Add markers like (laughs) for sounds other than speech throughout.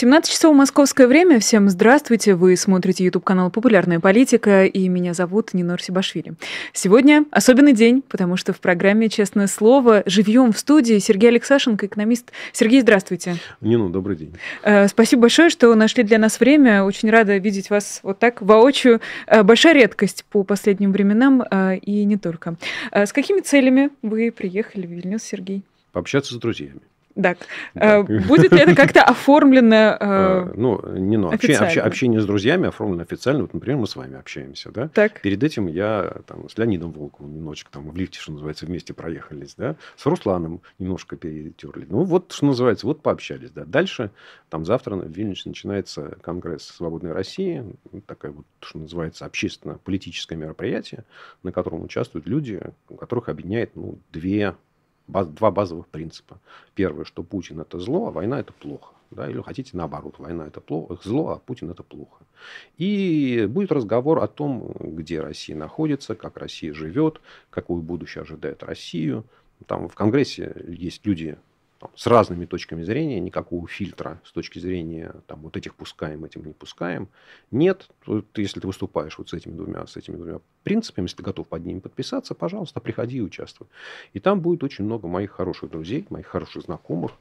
17 часов московское время. Всем здравствуйте. Вы смотрите YouTube канал «Популярная политика» и меня зовут Нинор Сибашвили. Сегодня особенный день, потому что в программе «Честное слово» живьем в студии Сергей Алексашенко, экономист. Сергей, здравствуйте. Нину, добрый день. Э, спасибо большое, что нашли для нас время. Очень рада видеть вас вот так воочию. Э, большая редкость по последним временам э, и не только. С какими целями вы приехали в Вильнюс, Сергей? Пообщаться с друзьями. Так. Э, будет ли это как-то оформлено э, э, Ну, не но. Ну, общение, общение с друзьями оформлено официально. Вот, например, мы с вами общаемся, да? Так. Перед этим я там, с Леонидом Волковым немножечко там в лифте, что называется, вместе проехались, да? С Русланом немножко перетерли. Ну, вот, что называется, вот пообщались, да? Дальше, там завтра в Вильнюсе начинается Конгресс Свободной России. Такая вот, что называется, общественно-политическое мероприятие, на котором участвуют люди, которых объединяет, ну, две два базовых принципа. Первое, что Путин это зло, а война это плохо. Да, или хотите наоборот, война это плохо, зло, а Путин это плохо. И будет разговор о том, где Россия находится, как Россия живет, какое будущее ожидает Россию. Там в Конгрессе есть люди, там, с разными точками зрения, никакого фильтра с точки зрения там, вот этих пускаем, этим не пускаем, нет. Вот, если ты выступаешь вот с этими двумя, с этими двумя принципами, если ты готов под ними подписаться, пожалуйста, приходи и участвуй. И там будет очень много моих хороших друзей, моих хороших знакомых.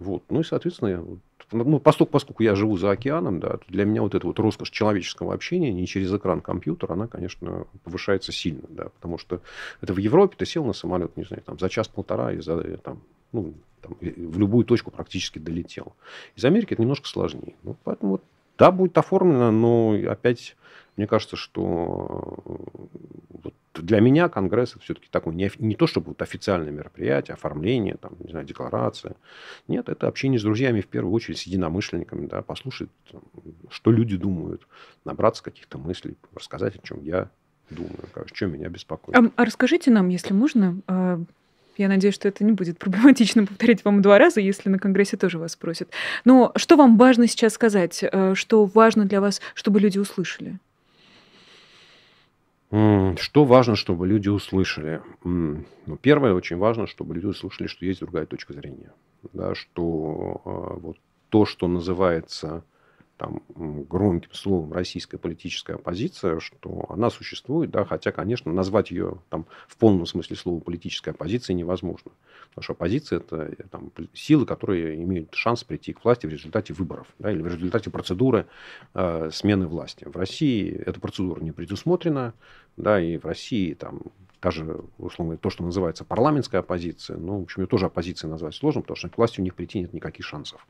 Вот. Ну и, соответственно, вот, ну, поскольку, поскольку я живу за океаном, да, для меня вот эта вот роскошь человеческого общения не через экран компьютера, она, конечно, повышается сильно, да, потому что это в Европе ты сел на самолет, не знаю, там, за час-полтора и за, там, ну, там, в любую точку практически долетел. Из Америки это немножко сложнее. Ну, поэтому вот, да, будет оформлено, но опять мне кажется, что э, вот для меня Конгресс это все-таки такое не, не то, чтобы вот официальное мероприятие, оформление, там, не знаю, декларация. Нет, это общение с друзьями в первую очередь, с единомышленниками, да, послушать, что люди думают, набраться каких-то мыслей, рассказать, о чем я думаю, как, что меня беспокоит. А, а расскажите нам, если можно, а, я надеюсь, что это не будет проблематично повторить вам два раза, если на Конгрессе тоже вас спросят. Но что вам важно сейчас сказать? Э, что важно для вас, чтобы люди услышали? Что важно, чтобы люди услышали? Ну, первое, очень важно, чтобы люди услышали, что есть другая точка зрения. Да, что э, вот то, что называется там, громким словом российская политическая оппозиция, что она существует, да, хотя, конечно, назвать ее там, в полном смысле слова политической оппозицией невозможно. Потому что оппозиция – это э, там, силы, которые имеют шанс прийти к власти в результате выборов да, или в результате процедуры э, смены власти. В России эта процедура не предусмотрена, да, и в России там, даже, условно, то, что называется парламентская оппозиция, ну, в общем, ее тоже оппозицией назвать сложно, потому что к власти у них прийти нет никаких шансов.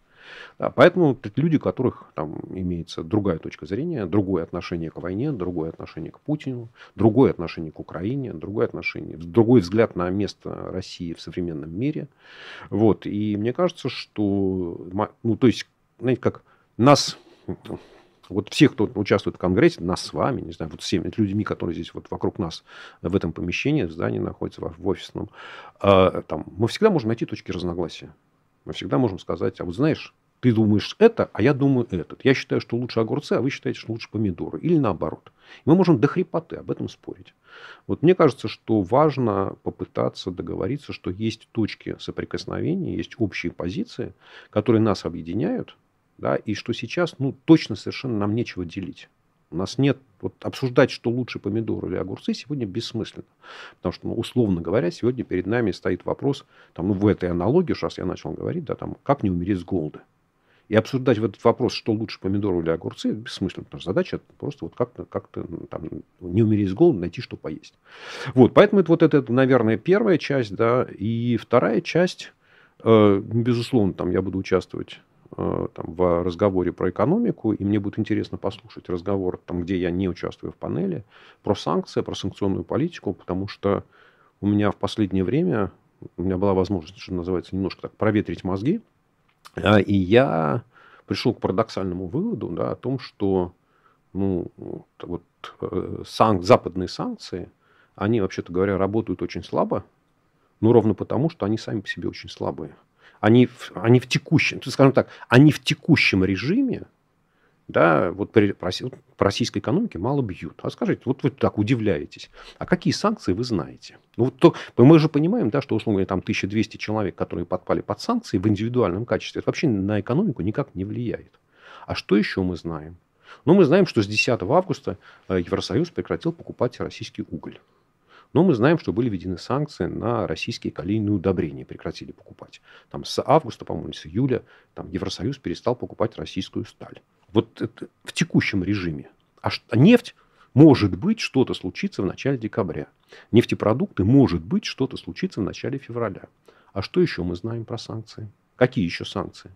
Да, поэтому люди, у которых там имеется другая точка зрения, другое отношение к войне, другое отношение к Путину, другое отношение к Украине, другое отношение, другой взгляд на место России в современном мире. Вот. И мне кажется, что, ну, то есть, знаете, как нас вот все, кто участвует в Конгрессе, нас с вами, не знаю, вот всеми людьми, которые здесь вот вокруг нас в этом помещении, в здании находятся, в офисном, э, там, мы всегда можем найти точки разногласия. Мы всегда можем сказать, а вот знаешь, ты думаешь это, а я думаю этот. Я считаю, что лучше огурцы, а вы считаете, что лучше помидоры. Или наоборот. мы можем до хрипоты об этом спорить. Вот мне кажется, что важно попытаться договориться, что есть точки соприкосновения, есть общие позиции, которые нас объединяют, да, и что сейчас ну, точно совершенно нам нечего делить. У нас нет... Вот обсуждать, что лучше помидоры или огурцы, сегодня бессмысленно. Потому что, ну, условно говоря, сегодня перед нами стоит вопрос, там, ну, в этой аналогии, раз я начал говорить, да, там, как не умереть с голода. И обсуждать вот этот вопрос, что лучше, помидоры или огурцы, бессмысленно, потому что задача просто вот как-то, как-то ну, там, не умереть с голода, найти, что поесть. Вот, поэтому это, вот это, это, наверное, первая часть, да, и вторая часть, э, безусловно, там я буду участвовать Э, там, в разговоре про экономику, и мне будет интересно послушать разговор, там, где я не участвую в панели, про санкции, про санкционную политику, потому что у меня в последнее время, у меня была возможность, что называется, немножко так проветрить мозги, а, и я пришел к парадоксальному выводу да, о том, что ну, вот, э, санк, западные санкции, они, вообще-то говоря, работают очень слабо, ну, ровно потому, что они сами по себе очень слабые они, они в текущем, скажем так, они в текущем режиме, да, вот при, по российской экономике мало бьют. А скажите, вот вы так удивляетесь, а какие санкции вы знаете? Ну, вот то, мы же понимаем, да, что, условно говоря, там 1200 человек, которые подпали под санкции в индивидуальном качестве, это вообще на экономику никак не влияет. А что еще мы знаем? Ну, мы знаем, что с 10 августа э, Евросоюз прекратил покупать российский уголь. Но мы знаем, что были введены санкции на российские калийные удобрения, прекратили покупать. Там с августа, по-моему, с июля там Евросоюз перестал покупать российскую сталь. Вот это в текущем режиме. А нефть может быть, что-то случится в начале декабря. Нефтепродукты, может быть, что-то случится в начале февраля. А что еще мы знаем про санкции? Какие еще санкции?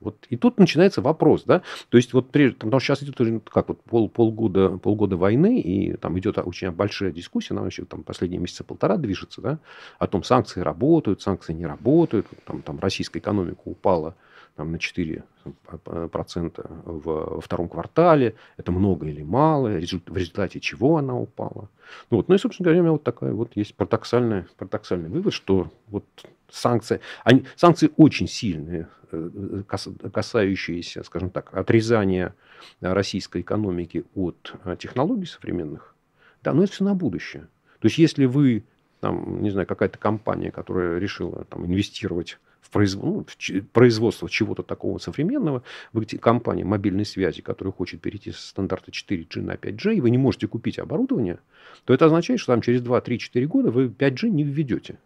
Вот и тут начинается вопрос, да, то есть вот прежде, потому что сейчас идет ну, как вот пол, полгода, полгода войны, и там идет очень большая дискуссия, она еще там последние месяца полтора движется, да, о том, санкции работают, санкции не работают, там, там российская экономика упала, там, на 4% во втором квартале. Это много или мало? В результате чего она упала? Ну, вот. ну и, собственно говоря, у меня вот такая вот есть парадоксальный, парадоксальный вывод, что вот санкции, они, санкции очень сильные, э, э, касающиеся, скажем так, отрезания российской экономики от э, технологий современных. Да, но это все на будущее. То есть, если вы там, не знаю, какая-то компания, которая решила там, инвестировать в ну, производство чего-то такого современного, вы компания мобильной связи, которая хочет перейти со стандарта 4G на 5G, и вы не можете купить оборудование, то это означает, что там через 2, 3, 4 года вы 5G не введете.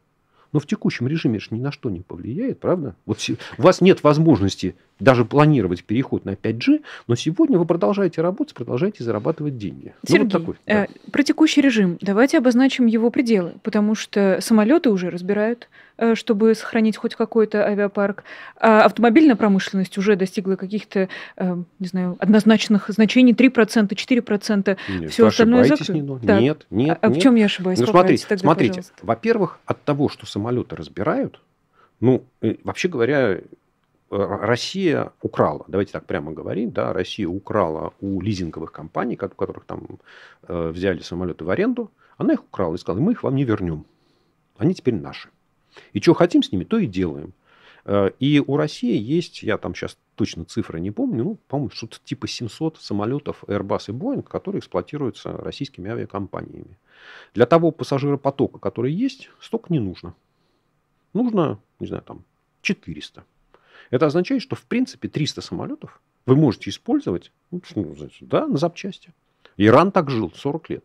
Но в текущем режиме же ни на что не повлияет, правда? Вот у вас нет возможности даже планировать переход на 5G, но сегодня вы продолжаете работать, продолжаете зарабатывать деньги. Сергей, ну, вот такой, да. э, про текущий режим давайте обозначим его пределы, потому что самолеты уже разбирают, Э, чтобы сохранить хоть какой-то авиапарк. А автомобильная промышленность уже достигла каких-то, э, не знаю, однозначных значений 3%, 4%. Нет, все остальное закрыто. Не, ну, да. Нет, нет. А нет. в чем я ошибаюсь? Ну, смотрите, тогда, смотрите. Пожалуйста. Во-первых, от того, что самолеты разбирают, ну, э, вообще говоря, Россия украла, давайте так прямо говорим, да, Россия украла у лизинговых компаний, у которых там э, взяли самолеты в аренду, она их украла и сказала, мы их вам не вернем. Они теперь наши. И что хотим с ними, то и делаем. Э, и у России есть, я там сейчас точно цифры не помню, ну, по-моему, что-то типа 700 самолетов Airbus и Boeing, которые эксплуатируются российскими авиакомпаниями. Для того пассажиропотока, который есть, столько не нужно. Нужно, не знаю, там 400. Это означает, что в принципе 300 самолетов вы можете использовать ну, да, на запчасти. Иран так жил 40 лет.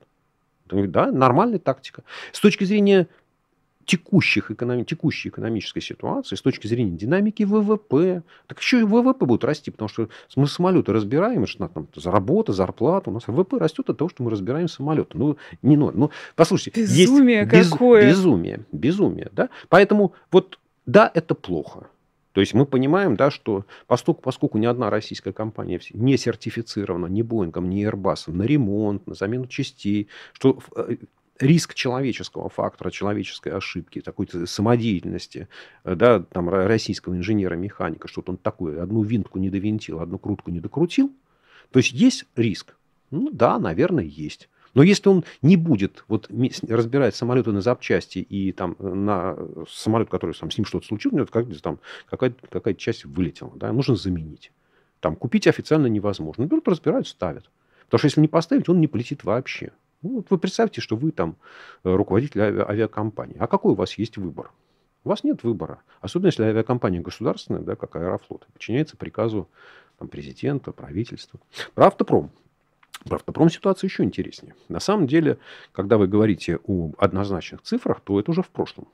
Да, нормальная тактика. С точки зрения текущих эконом... текущей экономической ситуации, с точки зрения динамики ВВП, так еще и ВВП будет расти, потому что мы самолеты разбираем, что там работа, зарплата, у нас ВВП растет от того, что мы разбираем самолеты. Ну, не норм. Ну, послушайте, безумие есть какое. безумие, безумие, да? Поэтому вот да, это плохо. То есть мы понимаем, да, что поскольку, поскольку ни одна российская компания не сертифицирована ни Боингом, ни Airbus на ремонт, на замену частей, что э, риск человеческого фактора, человеческой ошибки, такой самодеятельности, э, да, там, российского инженера-механика, что-то он такое, одну винтку не довинтил, одну крутку не докрутил. То есть есть риск? Ну да, наверное, есть. Но если он не будет вот, разбирать самолеты на запчасти и там э, на э, самолет, который там, с ним что-то случилось, у него как, там, какая-то, какая часть вылетела, да, нужно заменить. Там купить официально невозможно. Берут, разбирают, ставят. Потому что если не поставить, он не полетит вообще. Ну, вот вы представьте, что вы там э, руководитель авиакомпании. А какой у вас есть выбор? У вас нет выбора. Особенно, если авиакомпания государственная, да, как Аэрофлот, подчиняется приказу там, президента, правительства. Про автопром. Про автопром ситуация еще интереснее. На самом деле, когда вы говорите о однозначных цифрах, то это уже в прошлом.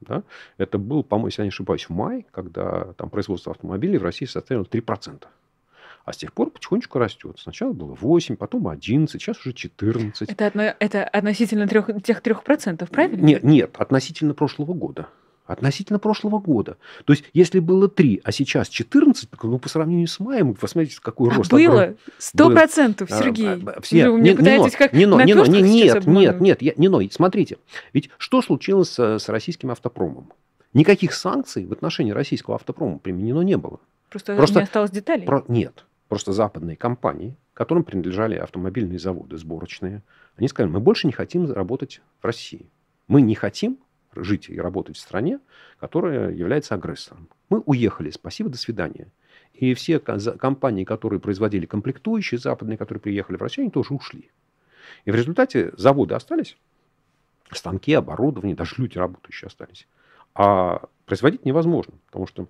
Да? Это был, по-моему, если я не ошибаюсь, в мае, когда там, производство автомобилей в России составило 3%. А с тех пор потихонечку растет. Сначала было 8, потом 11, сейчас уже 14. Это, одно, это относительно трех, тех 3%, правильно? Нет, нет, относительно прошлого года. Относительно прошлого года. То есть, если было 3, а сейчас 14, ну, по сравнению с маем, посмотрите, какой а рост. Было 100%, процентов а, Сергей. А, все. Вы мне не, пытаетесь как не, на не, не, Нет, нет, нет, я, не ной. Смотрите, ведь что случилось с, э, с российским автопромом? Никаких санкций в отношении российского автопрома применено не было. Просто, Просто не осталось деталей? Про... Нет просто западные компании, которым принадлежали автомобильные заводы сборочные, они сказали, мы больше не хотим работать в России. Мы не хотим жить и работать в стране, которая является агрессором. Мы уехали, спасибо, до свидания. И все компании, которые производили комплектующие западные, которые приехали в Россию, они тоже ушли. И в результате заводы остались, станки, оборудование, даже люди работающие остались. А производить невозможно, потому что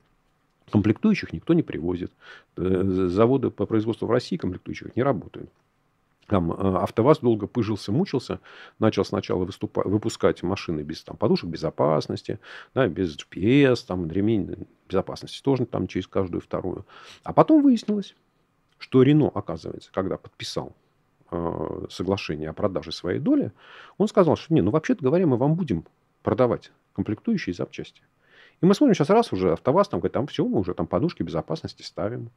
Комплектующих никто не привозит. Э, заводы по производству в России комплектующих не работают. Там э, АвтоВАЗ долго пыжился, мучился, начал сначала выступать, выпускать машины без там, подушек безопасности, да, без GPS, там, ремень безопасности тоже там через каждую вторую. А потом выяснилось, что Рено, оказывается, когда подписал э, соглашение о продаже своей доли, он сказал, что не, ну вообще-то говоря, мы вам будем продавать комплектующие и запчасти. И мы смотрим сейчас раз уже, АвтоВАЗ там говорит, там все, мы уже там подушки безопасности ставим.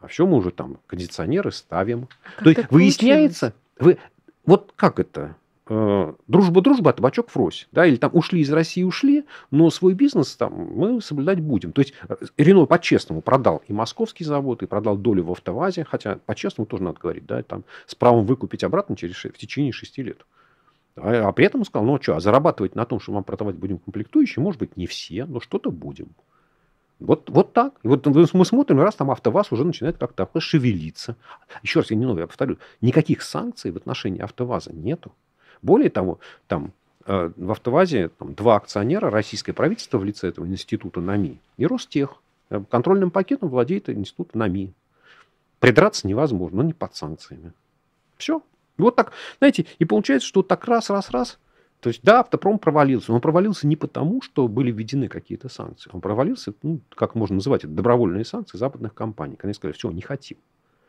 А все, мы уже там кондиционеры ставим. А как То есть выясняется, вы, вот как это? Дружба-дружба, э, а табачок фрось, Да? Или там ушли из России, ушли, но свой бизнес там мы соблюдать будем. То есть э, Рено по-честному продал и московский завод, и продал долю в автовазе, хотя по-честному тоже надо говорить, да, там с правом выкупить обратно через, в течение шести лет. А, а, при этом он сказал, ну а что, а зарабатывать на том, что вам продавать будем комплектующие, может быть, не все, но что-то будем. Вот, вот так. И вот мы смотрим, раз там АвтоВАЗ уже начинает как-то шевелиться. Еще раз, я не новый, я повторю, никаких санкций в отношении АвтоВАЗа нету. Более того, там э, в АвтоВАЗе там, два акционера, российское правительство в лице этого института НАМИ и Ростех. Э, контрольным пакетом владеет институт НАМИ. Придраться невозможно, но не под санкциями. Все, вот так, знаете, и получается, что так раз, раз, раз. То есть, да, автопром провалился, он провалился не потому, что были введены какие-то санкции. Он провалился, ну, как можно называть это, добровольные санкции западных компаний. они сказали, все, не хотим.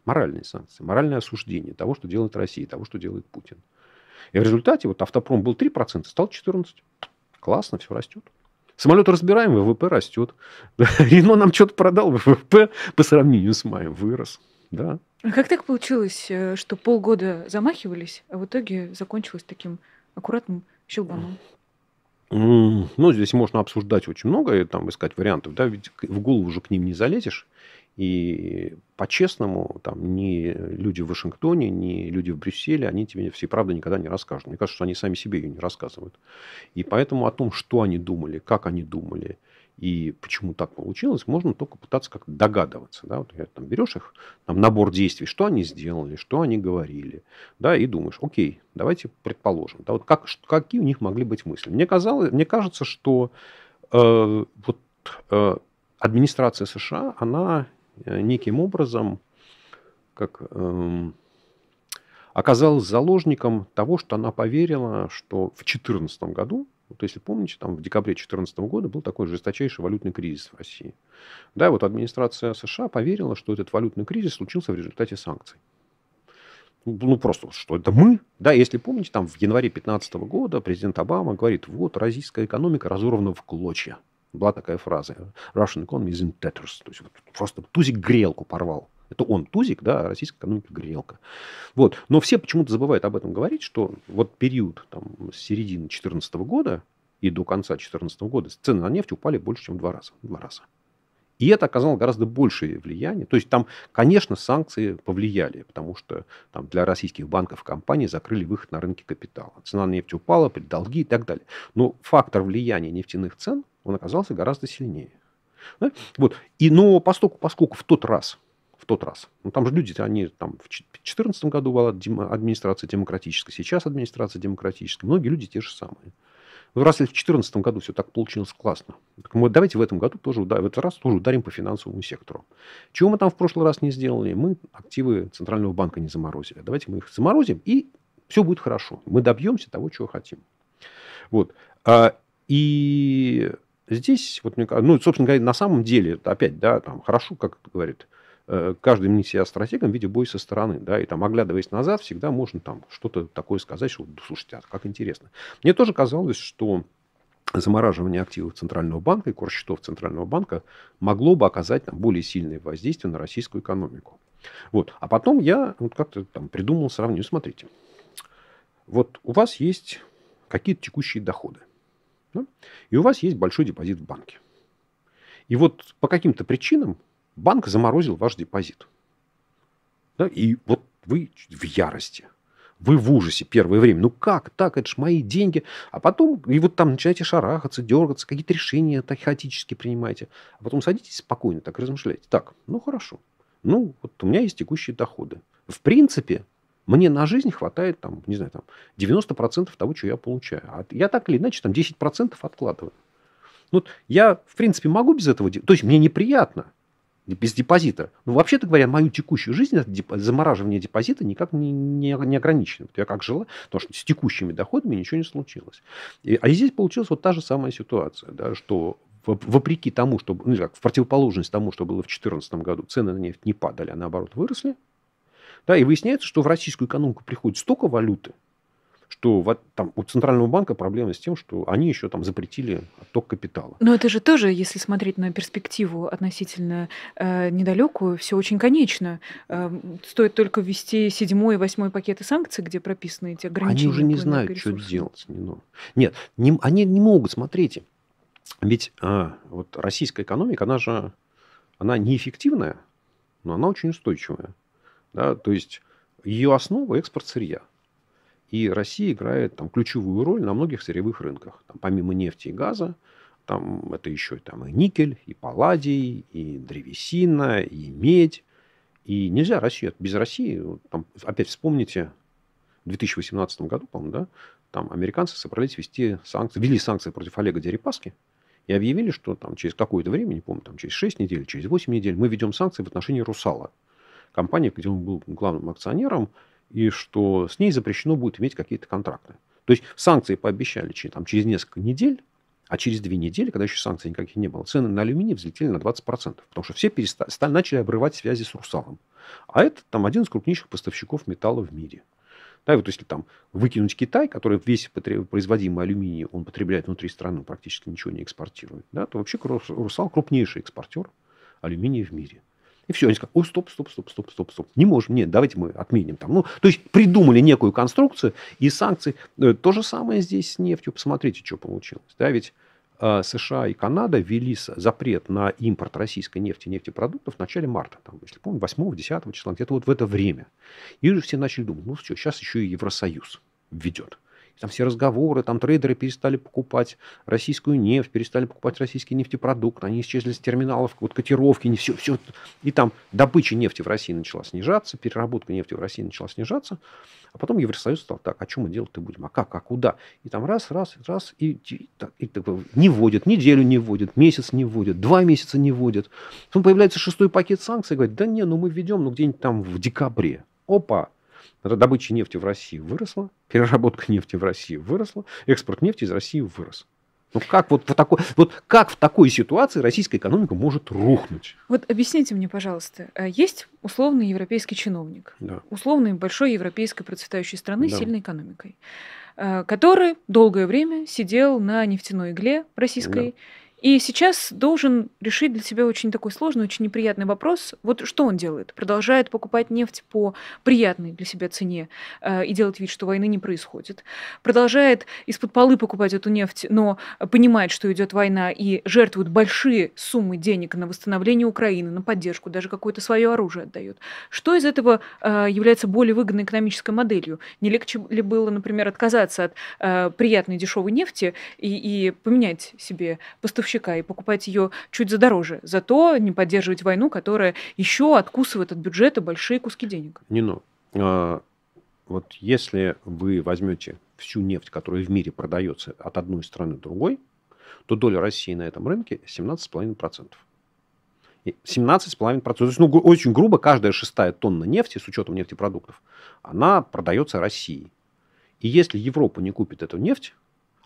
Моральные санкции, моральное осуждение того, что делает Россия, того, что делает Путин. И в результате вот автопром был 3%, стал 14%. Классно, все растет. Самолет разбираем, ВВП растет. (laughs) Рено нам что-то продал, ВВП по сравнению с маем вырос. Да, а как так получилось, э, что полгода замахивались, а в итоге закончилось таким аккуратным щелбаном? Ну, здесь можно обсуждать очень много и там искать вариантов, да, ведь в голову уже к ним не залезешь. И по-честному, там, ни люди в Вашингтоне, ни люди в Брюсселе, они тебе всей правды никогда не расскажут. Мне кажется, что они сами себе ее не рассказывают. И поэтому о том, что они думали, как они думали, и почему так получилось, можно только пытаться как-то догадываться. Да? Вот, там, берешь их, там, набор действий, что они сделали, что они говорили, да, и думаешь, окей, давайте предположим, да, вот как, какие у них могли быть мысли. Мне, казалось, мне кажется, что э, вот, э, администрация США, она э, неким образом как, э, оказалась заложником того, что она поверила, что в 2014 году вот если помните, там в декабре 2014 года был такой жесточайший валютный кризис в России. Да, вот администрация США поверила, что этот валютный кризис случился в результате санкций. Ну, просто что это мы? Да, если помните, там в январе 2015 года президент Обама говорит, вот, российская экономика разорвана в клочья. Была такая фраза. Russian economy is in tatters. То есть вот, просто тузик грелку порвал. Это он тузик, да, а российская экономика грелка. Вот. Но все почему-то забывают об этом говорить, что вот период там, с середины 2014 года и до конца 2014 года цены на нефть упали больше, чем в два раза. два раза. И это оказало гораздо большее влияние. То есть там, конечно, санкции повлияли, потому что там, для российских банков и компаний закрыли выход на рынки капитала. Цена на нефть упала, долги и так далее. Но фактор влияния нефтяных цен, он оказался гораздо сильнее. Да? Вот. И, но поскольку, поскольку в тот раз в тот раз. Ну, там же люди, они там в 2014 году была администрация демократическая, сейчас администрация демократическая. Многие люди те же самые. Ну, раз в 2014 году все так получилось классно, так мы давайте в этом году тоже, в этот раз тоже ударим по финансовому сектору. Чего мы там в прошлый раз не сделали? Мы активы Центрального банка не заморозили. Давайте мы их заморозим, и все будет хорошо. Мы добьемся того, чего хотим. Вот. А, и здесь, вот, ну, собственно говоря, на самом деле, опять, да, там, хорошо, как говорит, Э, каждый мне себя стратегом виде боя со стороны, да, и там, оглядываясь назад, всегда можно там что-то такое сказать, что, слушайте, а как интересно. Мне тоже казалось, что замораживание активов Центрального банка и курс Центрального банка могло бы оказать там, более сильное воздействие на российскую экономику. Вот. А потом я вот как-то там придумал сравнение. Смотрите, вот у вас есть какие-то текущие доходы, да? и у вас есть большой депозит в банке. И вот по каким-то причинам банк заморозил ваш депозит. Да, и вот вы в ярости. Вы в ужасе первое время. Ну как так? Это ж мои деньги. А потом, и вот там начинаете шарахаться, дергаться, какие-то решения так хаотически принимаете. А потом садитесь спокойно, так размышляете. Так, ну хорошо. Ну, вот у меня есть текущие доходы. В принципе, мне на жизнь хватает, там, не знаю, там 90% того, что я получаю. А я так или иначе там 10% откладываю. Вот я, в принципе, могу без этого делать. То есть мне неприятно без депозита. Ну, вообще-то говоря, мою текущую жизнь замораживание депозита никак не, не, не ограничено. Я как жила, потому что с текущими доходами ничего не случилось. И, а здесь получилась вот та же самая ситуация, да, что вопреки тому, что, ну, как, в противоположность тому, что было в 2014 году, цены на нефть не падали, а наоборот выросли. Да, и выясняется, что в российскую экономику приходит столько валюты, что в, там, у Центрального банка проблемы с тем, что они еще там запретили отток капитала. Но это же тоже, если смотреть на перспективу относительно э, недалекую, все очень конечно. Э, стоит только ввести седьмой и восьмой пакеты санкций, где прописаны эти ограничения. Они уже не знают, ресурсов. что делать. Не, ну. нет, не, они не могут, смотрите. Ведь э, вот российская экономика, она же она неэффективная, но она очень устойчивая. Да? То есть ее основа экспорт сырья – и Россия играет там, ключевую роль на многих сырьевых рынках. Там, помимо нефти и газа, там это еще там, и никель, и палладий, и древесина, и медь. И нельзя Россию, без России, там, опять вспомните, в 2018 году, по-моему, да, там американцы собрались вести санкции, ввели санкции против Олега Дерипаски и объявили, что там через какое-то время, не помню, там через 6 недель, через 8 недель мы ведем санкции в отношении «Русала», компании, где он был главным акционером, и что с ней запрещено будет иметь какие-то контракты. То есть санкции пообещали там, через несколько недель, а через две недели, когда еще санкций никаких не было, цены на алюминий взлетели на 20%, потому что все стали начали обрывать связи с Русалом. А это там один из крупнейших поставщиков металла в мире. Да, вот если там выкинуть Китай, который весь производимый алюминий, он потребляет внутри страны, практически ничего не экспортирует, да, то вообще Русал крупнейший экспортер алюминия в мире. И все, они сказали, ой, стоп, стоп, стоп, стоп, стоп, стоп, не можем, нет, давайте мы отменим там. Ну, то есть придумали некую конструкцию и санкции. Э, то же самое здесь с нефтью. Посмотрите, что получилось. Да, ведь э, США и Канада ввели запрет на импорт российской нефти и нефтепродуктов в начале марта, там, если помню, 8-10 числа, где-то вот в это время. И уже все начали думать, ну что, сейчас еще и Евросоюз введет. Там все разговоры, там трейдеры перестали покупать российскую нефть, перестали покупать российский нефтепродукт, они исчезли с терминалов, вот котировки, не все, все. И там добыча нефти в России начала снижаться, переработка нефти в России начала снижаться. А потом Евросоюз стал так, а что мы делать-то будем, а как, а куда? И там раз, раз, раз, и, и, так, и так, не вводят, неделю не вводят, месяц не вводят, два месяца не вводят. Потом появляется шестой пакет санкций, говорит, да не, ну мы введем, ну где-нибудь там в декабре. Опа, Добыча нефти в России выросла, переработка нефти в России выросла, экспорт нефти из России вырос. Ну как вот в такой, вот как в такой ситуации российская экономика может рухнуть? Вот объясните мне, пожалуйста, э, есть условный европейский чиновник, да. условный большой европейской процветающей страны да. с сильной экономикой, э, который долгое время сидел на нефтяной игле российской да. И сейчас должен решить для себя очень такой сложный, очень неприятный вопрос. Вот что он делает? Продолжает покупать нефть по приятной для себя цене э, и делать вид, что войны не происходит. Продолжает из-под полы покупать эту нефть, но понимает, что идет война и жертвует большие суммы денег на восстановление Украины, на поддержку, даже какое-то свое оружие отдает. Что из этого э, является более выгодной экономической моделью? Не легче ли было, например, отказаться от э, приятной дешевой нефти и, и поменять себе поставщика поставщика и покупать ее чуть задороже, зато не поддерживать войну, которая еще откусывает от бюджета большие куски денег. Нину, а, вот если вы возьмете всю нефть, которая в мире продается от одной страны другой, то доля России на этом рынке 17,5%. 17,5%. То есть, ну, очень грубо, каждая шестая тонна нефти, с учетом нефтепродуктов, она продается России. И если Европа не купит эту нефть,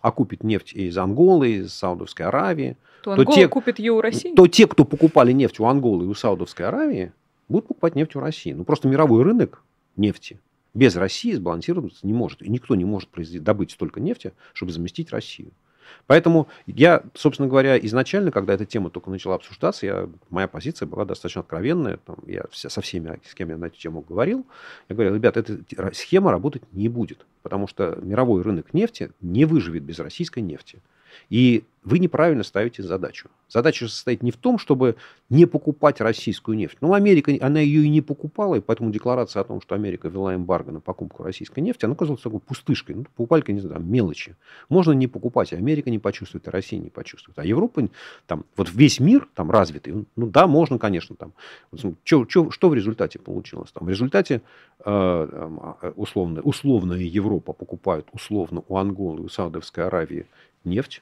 а купит нефть из Анголы, из Саудовской Аравии, то, то, те, купит ее у России? то те, кто покупали нефть у Анголы и у Саудовской Аравии, будут покупать нефть у России. Ну, просто мировой рынок нефти без России сбалансироваться не может. И никто не может добыть столько нефти, чтобы заместить Россию. Поэтому я, собственно говоря, изначально, когда эта тема только начала обсуждаться, я, моя позиция была достаточно откровенная. Там, я со всеми, с кем я на эту тему говорил, я говорил, ребят, эта схема работать не будет, потому что мировой рынок нефти не выживет без российской нефти. И вы неправильно ставите задачу. Задача состоит не в том, чтобы не покупать российскую нефть. Ну, Америка, она ее и не покупала, и поэтому декларация о том, что Америка вела эмбарго на покупку российской нефти, она казалась такой пустышкой. Ну, покупали не знаю, мелочи. Можно не покупать, Америка не почувствует, и Россия не почувствует. А Европа, там, вот весь мир там развитый, ну да, можно, конечно, там. Чё, чё, что в результате получилось? Там, в результате э, а, условно, условная Европа покупает условно у Анголы, у Саудовской Аравии нефть,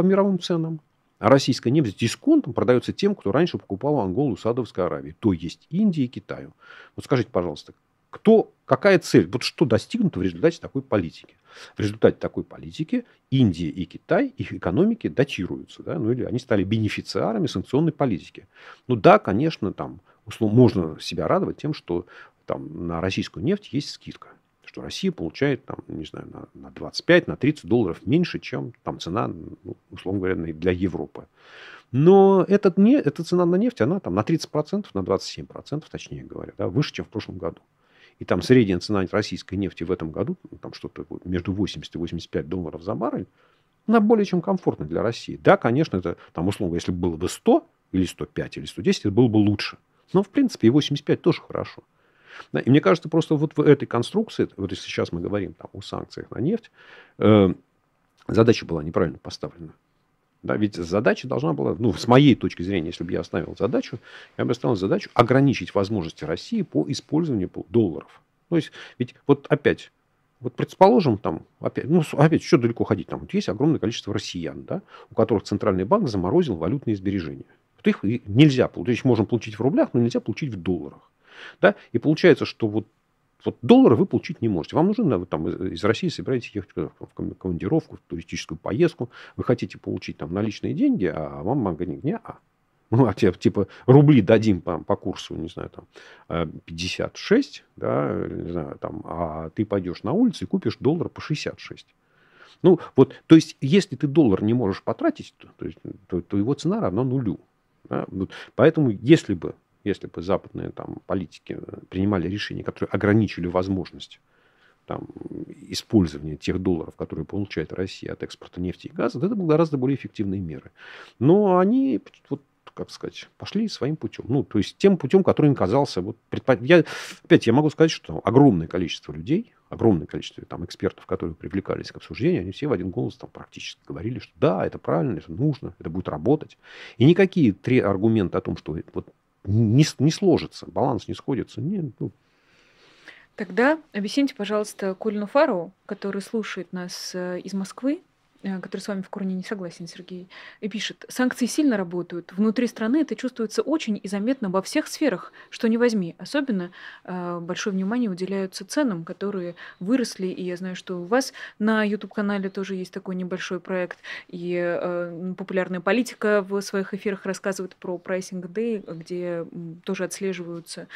по мировым ценам. А российская нефть с дисконтом продается тем, кто раньше покупал Анголу и Саудовской Аравии, то есть Индии и Китаю. Вот скажите, пожалуйста, кто, какая цель, вот что достигнуто в результате такой политики? В результате такой политики Индия и Китай, их экономики датируются, да, ну или они стали бенефициарами санкционной политики. Ну да, конечно, там можно себя радовать тем, что там на российскую нефть есть скидка что Россия получает, там, не знаю, на, на 25, на 30 долларов меньше, чем там цена, ну, условно говоря, для Европы. Но этот не, эта цена на нефть, она там на 30%, на 27%, точнее говоря, да, выше, чем в прошлом году. И там средняя цена российской нефти в этом году, ну, там что-то между 80 и 85 долларов за баррель, она более чем комфортна для России. Да, конечно, это там условно, если было бы 100 или 105 или 110, это было бы лучше. Но, в принципе, и 85 тоже хорошо. И мне кажется, просто вот в этой конструкции, вот если сейчас мы говорим там, о санкциях на нефть, эм, задача была неправильно поставлена. Да, ведь задача должна была, ну, с моей точки зрения, если бы я оставил задачу, я бы оставил задачу ограничить возможности России по использованию долларов. То есть, ведь вот опять, вот предположим, там, опять, ну, опять, что далеко ходить, там, вот есть огромное количество россиян, да, у которых Центральный банк заморозил валютные сбережения. Вот их нельзя получить, можно получить в рублях, но нельзя получить в долларах. Да? И получается, что вот вот доллары вы получить не можете. Вам нужно там из России собираетесь ехать в командировку, в туристическую поездку. Вы хотите получить там наличные деньги, а вам банк не, а. (laughs) Ну, а тебе, типа, рубли дадим по, по курсу, не знаю, там, 56, э, да, не знаю, там, а ты пойдешь на улицу и купишь доллар по 66. Ну, вот, то есть, если ты доллар не можешь потратить, то, то, то его цена равна нулю. Да? Вот, поэтому, если бы если бы западные там, политики э, принимали решения, которые ограничили возможность там, использования тех долларов, которые получает Россия от экспорта нефти и газа, то это были гораздо более эффективные меры. Но они вот, как сказать, пошли своим путем. Ну, то есть тем путем, который им казался... Вот, предпо... я, опять, я могу сказать, что огромное количество людей, огромное количество там, экспертов, которые привлекались к обсуждению, они все в один голос там, практически говорили, что да, это правильно, это нужно, это будет работать. И никакие три аргумента о том, что вот не, не сложится, баланс не сходится. Нет, ну. Тогда объясните, пожалуйста, Колину Фару который слушает нас э, из Москвы, Э, который с вами в корне не согласен, Сергей, и пишет, санкции сильно работают. Внутри страны это чувствуется очень и заметно во всех сферах, что не возьми. Особенно э, большое внимание уделяются ценам, которые выросли. И я знаю, что у вас на YouTube-канале тоже есть такой небольшой проект. И э, популярная политика в своих эфирах рассказывает про Pricing Day, где тоже отслеживаются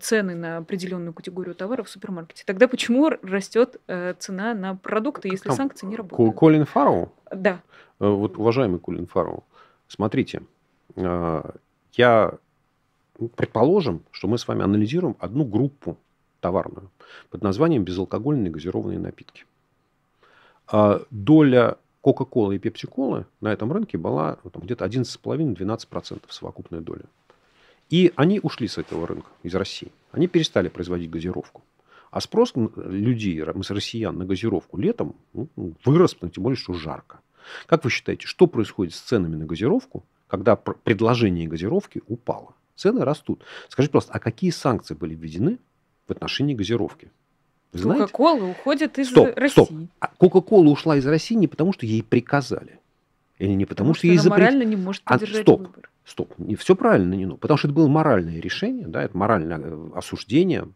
цены на определенную категорию товаров в супермаркете. Тогда почему растет э, цена на продукты, если санкции не работают? Колин Фарроу? Да. Э, вот, уважаемый Кулин Фарроу, смотрите, э, я ну, предположим, что мы с вами анализируем одну группу товарную под названием безалкогольные газированные напитки. А доля Кока-Колы и Пепси-Колы на этом рынке была ну, где-то 11,5-12% совокупная доля. И они ушли с этого рынка, из России. Они перестали производить газировку. А спрос людей, россиян, на газировку летом ну, вырос, тем более, что жарко. Как вы считаете, что происходит с ценами на газировку, когда предложение газировки упало? Цены растут. Скажите, просто, а какие санкции были введены в отношении газировки? Кока-кола уходит из стоп, России. Стоп. А Кока-кола ушла из России не потому, что ей приказали. Или не потому, потому что, что ей запретили. морально не может а, поддержать а, Стоп. Выбор стоп, не все правильно Нину, потому что это было моральное решение, да, это моральное э, осуждение,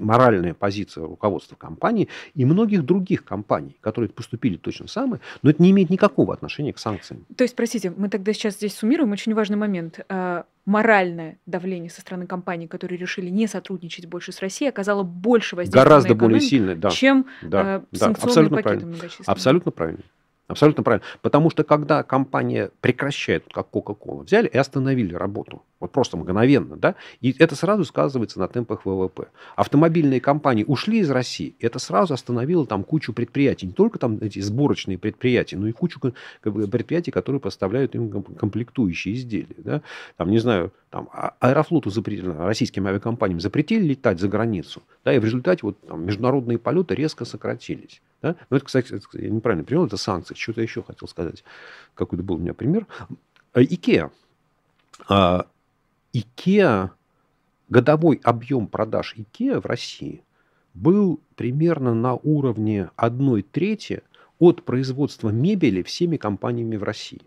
моральная позиция руководства компании и многих других компаний, которые поступили точно самое, но это не имеет никакого отношения к санкциям. То есть, простите, мы тогда сейчас здесь суммируем очень важный момент. Э, моральное давление со стороны компаний, которые решили не сотрудничать больше с Россией, оказало больше воздействия Гораздо на экономику, более сильное, да. чем да, э, санкционные да, абсолютно пакеты правильно. Абсолютно правильно. Абсолютно правильно. Потому что когда компания прекращает, как Coca-Cola, взяли и остановили работу, вот просто мгновенно, да, и это сразу сказывается на темпах ВВП. Автомобильные компании ушли из России, и это сразу остановило там кучу предприятий, не только там эти сборочные предприятия, но и кучу предприятий, которые поставляют им комплектующие изделия, да. Там, не знаю, там а, Аэрофлоту запретили, российским авиакомпаниям запретили летать за границу, да, и в результате вот там, международные полеты резко сократились. Да? Но ну, это, кстати, это, я неправильно привел, это санкции. Что-то еще хотел сказать. Какой-то был у меня пример. А, Икеа. А, Икеа, годовой объем продаж Икеа в России был примерно на уровне одной трети от производства мебели всеми компаниями в России.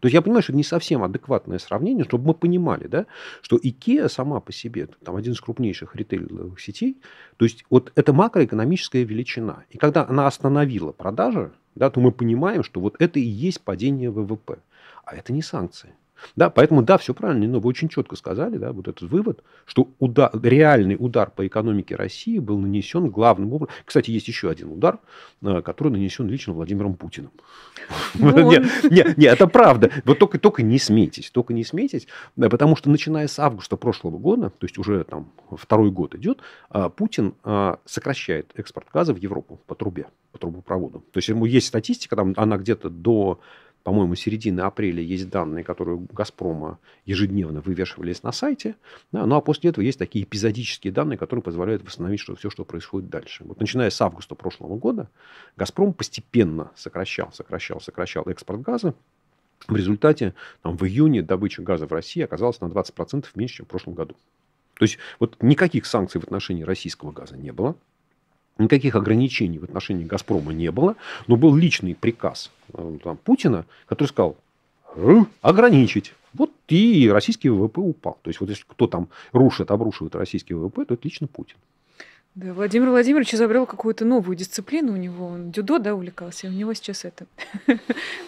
То есть я понимаю, что это не совсем адекватное сравнение, чтобы мы понимали, да, что IKEA сама по себе, там один из крупнейших ритейловых сетей, то есть вот это макроэкономическая величина. И когда она остановила продажи, да, то мы понимаем, что вот это и есть падение ВВП. А это не санкции. Да, поэтому, да, все правильно, но вы очень четко сказали, да, вот этот вывод, что удар, реальный удар по экономике России был нанесен главным образом. Кстати, есть еще один удар, э, который нанесен лично Владимиром Путиным. Нет, ну (laughs) нет, это правда. Вот только, только не смейтесь, только не смейтесь, э, потому что начиная с августа прошлого года, то есть уже там второй год идет, э, Путин сокращает экспорт газа в Европу по трубе, по трубопроводу. То есть ему есть статистика, там она где-то до по-моему, середины апреля есть данные, которые «Газпрома» ежедневно вывешивались на сайте. Да, ну а после этого есть такие эпизодические данные, которые позволяют восстановить что, все, что происходит дальше. Вот начиная с августа прошлого года «Газпром» постепенно сокращал, сокращал, сокращал экспорт газа. В результате там, в июне добыча газа в России оказалась на 20% меньше, чем в прошлом году. То есть вот никаких санкций в отношении российского газа не было. Никаких ограничений в отношении «Газпрома» не было, но был личный приказ э, там, Путина, который сказал «Э, ограничить. Вот и российский ВВП упал. То есть вот если кто там рушит, обрушивает российский ВВП, то это лично Путин. Да, Владимир Владимирович изобрел какую-то новую дисциплину у него. Он дюдо, да, увлекался, у него сейчас это... (laughs)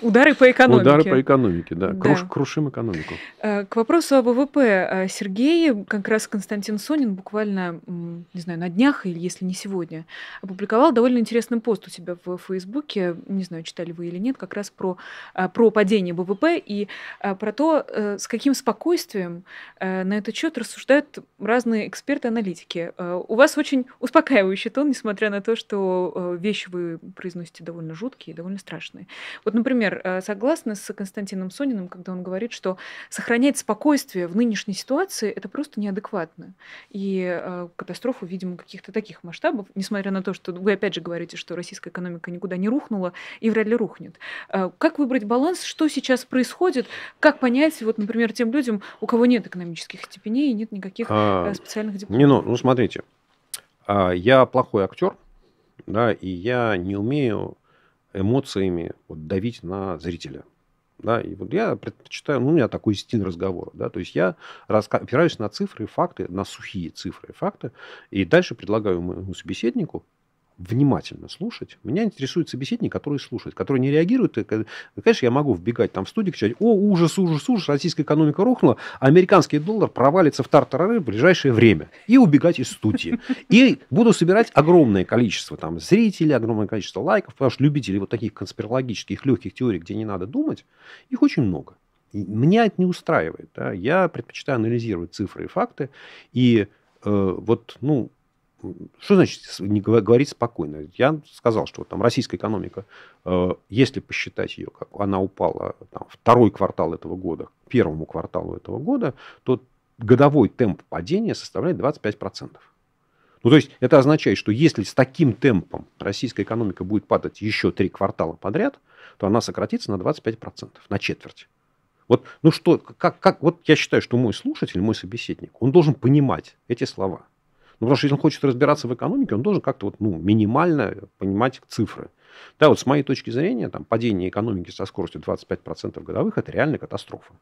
Удары по экономике. Удары по экономике, да. да. крушим экономику. Э, к вопросу об ВВП. Э, Сергей, как раз Константин Сонин, буквально, не знаю, на днях или если не сегодня, опубликовал довольно интересный пост у себя в Фейсбуке, не знаю, читали вы или нет, как раз про, э, про падение ВВП и про то, с каким спокойствием на этот счет рассуждают разные эксперты-аналитики. У вас очень успокаивающий тон, несмотря на то, что э, вещи вы произносите довольно жуткие, довольно страшные. Вот, например, э, согласна с Константином Сониным, когда он говорит, что сохранять спокойствие в нынешней ситуации – это просто неадекватно. И э, катастрофу, видимо, каких-то таких масштабов, несмотря на то, что вы опять же говорите, что российская экономика никуда не рухнула и вряд ли рухнет. Как выбрать баланс, что сейчас происходит, как понять, вот, например, тем людям, у кого нет экономических степеней и нет никаких а, специальных дипломов? Не, ну, ну, смотрите, а, я плохой актер, да, и я не умею эмоциями вот, давить на зрителя. Да, и вот я предпочитаю, ну, у меня такой стиль разговора, да, то есть я раска- опираюсь на цифры и факты, на сухие цифры и факты, и дальше предлагаю моему собеседнику внимательно слушать. Меня интересует собеседник, который слушает, который не реагирует. И, конечно, я могу вбегать там в студию, кричать, о, ужас, ужас, ужас, российская экономика рухнула, американский доллар провалится в тартарары в ближайшее время. И убегать из студии. И буду собирать огромное количество там зрителей, огромное количество лайков, потому что любители вот таких конспирологических легких теорий, где не надо думать, их очень много. И меня это не устраивает. Да? Я предпочитаю анализировать цифры и факты. И э, вот, ну, что значит не говорить спокойно? Я сказал, что там российская экономика, э, если посчитать ее, как она упала там, второй квартал этого года, к первому кварталу этого года, то годовой темп падения составляет 25%. Ну, то есть это означает, что если с таким темпом российская экономика будет падать еще три квартала подряд, то она сократится на 25%, на четверть. Вот, ну что, как, как, вот я считаю, что мой слушатель, мой собеседник, он должен понимать эти слова. Ну, потому что если он хочет разбираться в экономике, он должен как-то вот, ну, минимально понимать цифры. Да, вот с моей точки зрения, там, падение экономики со скоростью 25% годовых – это реально катастрофа.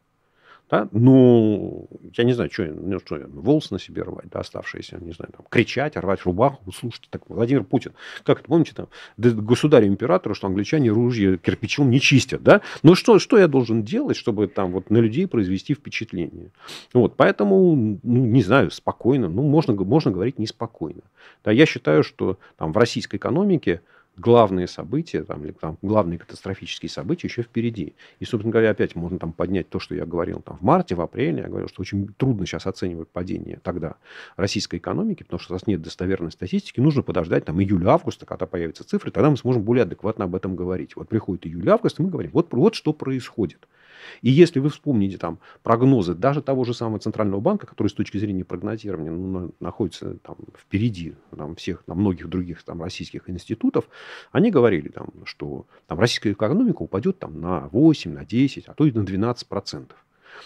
Да? Ну, я не знаю, что, ну, что ну, волосы на себе рвать, да, оставшиеся, не знаю, там, кричать, рвать рубаху. Слушайте, так Владимир Путин, как это, помните, там, государю-императору, что англичане ружье кирпичом не чистят, да? ну что, что я должен делать, чтобы там вот на людей произвести впечатление? Вот, поэтому, ну, не знаю, спокойно, ну, можно, можно говорить неспокойно. Да, я считаю, что там в российской экономике главные события, там, или там, главные катастрофические события еще впереди. И, собственно говоря, опять можно там поднять то, что я говорил там, в марте, в апреле. Я говорил, что очень трудно сейчас оценивать падение тогда российской экономики, потому что у нас нет достоверной статистики. Нужно подождать там июля-августа, когда появятся цифры, тогда мы сможем более адекватно об этом говорить. Вот приходит июль-август, и мы говорим, вот, вот что происходит. И если вы вспомните там прогнозы даже того же самого Центрального банка, который с точки зрения прогнозирования ну, находится там, впереди там, всех, там, многих других там, российских институтов, они говорили, там, что там, российская экономика упадет там, на 8, на 10, а то и на 12 процентов.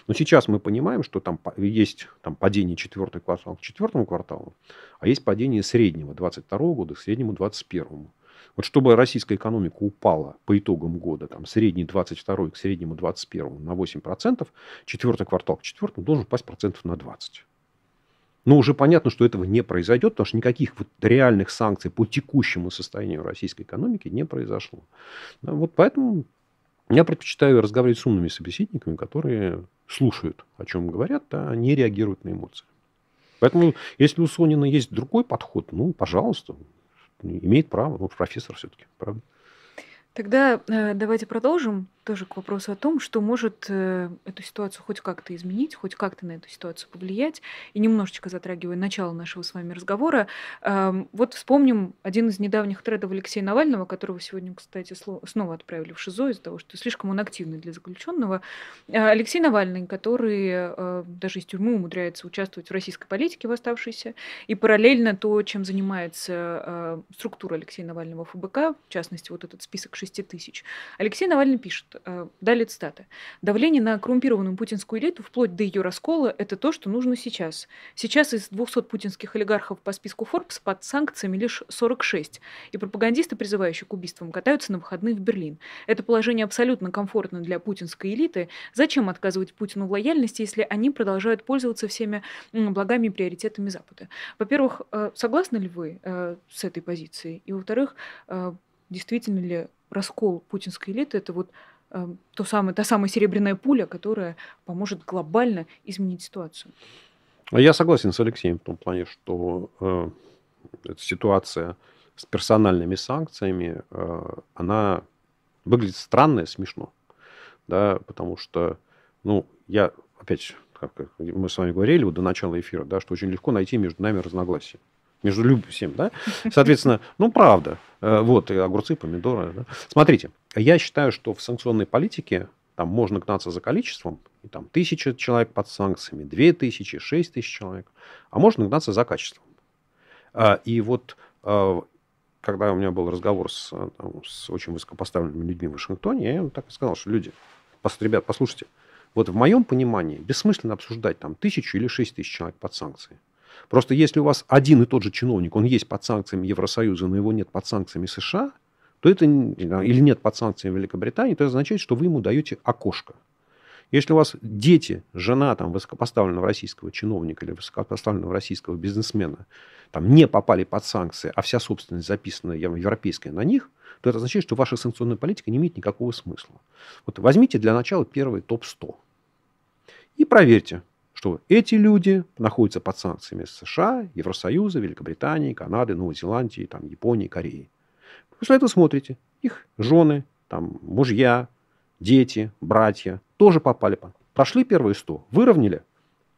Но сейчас мы понимаем, что там есть там, падение четвертого квартала, к четвертому кварталу, а есть падение среднего 22 года к среднему 21. Вот чтобы российская экономика упала по итогам года, там, средний 22 к среднему 21 на 8%, четвертый квартал к четвертому должен упасть процентов на 20. Но уже понятно, что этого не произойдет, потому что никаких вот реальных санкций по текущему состоянию российской экономики не произошло. вот поэтому я предпочитаю разговаривать с умными собеседниками, которые слушают, о чем говорят, а не реагируют на эмоции. Поэтому, если у Сонина есть другой подход, ну, пожалуйста, имеет право, ну, профессор все-таки, правда? Тогда э, давайте продолжим тоже к вопросу о том, что может э, эту ситуацию хоть как-то изменить, хоть как-то на эту ситуацию повлиять. И немножечко затрагивая начало нашего с вами разговора, эм, вот вспомним один из недавних тредов Алексея Навального, которого сегодня, кстати, снова отправили в ШИЗО из-за того, что слишком он активный для заключенного. Э, Алексей Навальный, который э, даже из тюрьмы умудряется участвовать в российской политике в оставшейся, и параллельно то, чем занимается структура Алексея Навального ФБК, в частности, вот этот список 6 тысяч, Алексей Навальный пишет, Э, далее цитата. «Давление на коррумпированную путинскую элиту, вплоть до ее раскола, это то, что нужно сейчас. Сейчас из 200 путинских олигархов по списку Forbes под санкциями лишь 46, и пропагандисты, призывающие к убийствам, катаются на выходных в Берлин. Это положение абсолютно комфортно для путинской элиты. Зачем отказывать Путину в лояльности, если они продолжают пользоваться всеми благами и приоритетами Запада? Во-первых, э, согласны ли вы э, с этой позицией? И, во-вторых, действительно ли раскол путинской элиты – это вот Эм, то самое, та самая серебряная пуля, которая поможет глобально изменить ситуацию. Я согласен с Алексеем в том плане, что э, ситуация с персональными санкциями, э, она выглядит странно и смешно. Да, потому что, ну, я, опять как мы с вами говорили вот до начала эфира, да, что очень легко найти между нами разногласия между всем, да? Соответственно, ну, правда. Э, вот, и огурцы, помидоры. Да? Смотрите, я считаю, что в санкционной политике там можно гнаться за количеством, и там тысяча человек под санкциями, две тысячи, шесть тысяч человек, а можно гнаться за качеством. А, и вот э, когда у меня был разговор с, э, там, с очень высокопоставленными людьми в Вашингтоне, я им так и сказал, что люди, ребят, послушайте, вот в моем понимании бессмысленно обсуждать там тысячу или шесть тысяч человек под санкции. Просто если у вас один и тот же чиновник, он есть под санкциями Евросоюза, но его нет под санкциями США, то это или нет под санкциями Великобритании, то это означает, что вы ему даете окошко. Если у вас дети, жена там, высокопоставленного российского чиновника или высокопоставленного российского бизнесмена там, не попали под санкции, а вся собственность записана европейская на них, то это означает, что ваша санкционная политика не имеет никакого смысла. Вот возьмите для начала первый топ-100 и проверьте, что эти люди находятся под санкциями США, Евросоюза, Великобритании, Канады, Новой Зеландии, там, Японии, Кореи. После этого смотрите, их жены, там, мужья, дети, братья тоже попали. Прошли первые 100, выровняли,